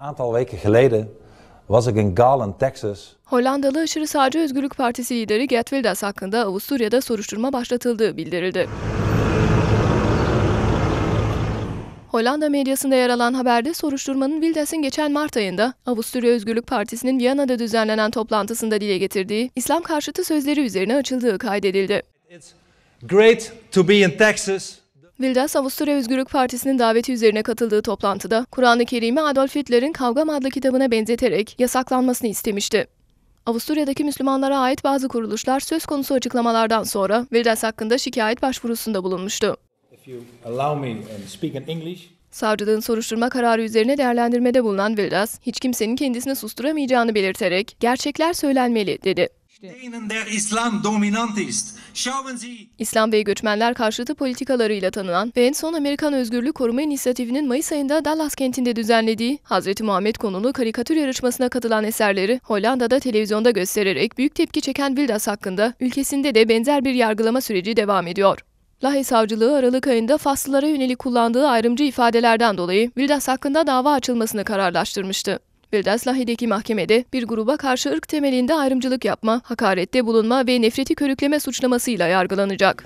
aantal weken geleden was ik in Garland, Texas. Hollandalı Aşırı Sağcı Özgürlük Partisi lideri Geert Wilders hakkında Avusturya'da soruşturma başlatıldığı bildirildi. Hollanda medyasında yer alan haberde soruşturmanın Wilders'in geçen Mart ayında Avusturya Özgürlük Partisi'nin Viyana'da düzenlenen toplantısında dile getirdiği İslam karşıtı sözleri üzerine açıldığı kaydedildi. It's great to be in Texas. Vildas Avusturya Özgürlük Partisi'nin daveti üzerine katıldığı toplantıda Kur'an-ı Kerim'i Adolf Hitler'in Kavgam adlı kitabına benzeterek yasaklanmasını istemişti. Avusturya'daki Müslümanlara ait bazı kuruluşlar söz konusu açıklamalardan sonra Vildas hakkında şikayet başvurusunda bulunmuştu. Savcılığın soruşturma kararı üzerine değerlendirmede bulunan Vildas, hiç kimsenin kendisini susturamayacağını belirterek, gerçekler söylenmeli dedi görüştü. İslam ve göçmenler karşıtı politikalarıyla tanınan ve en son Amerikan Özgürlük Koruma İnisiyatifi'nin Mayıs ayında Dallas kentinde düzenlediği Hz. Muhammed konulu karikatür yarışmasına katılan eserleri Hollanda'da televizyonda göstererek büyük tepki çeken Wildas hakkında ülkesinde de benzer bir yargılama süreci devam ediyor. Lahey Savcılığı Aralık ayında Faslılara yönelik kullandığı ayrımcı ifadelerden dolayı Wildas hakkında dava açılmasını kararlaştırmıştı. Bildas Lahi'deki mahkemede bir gruba karşı ırk temelinde ayrımcılık yapma, hakarette bulunma ve nefreti körükleme suçlamasıyla yargılanacak.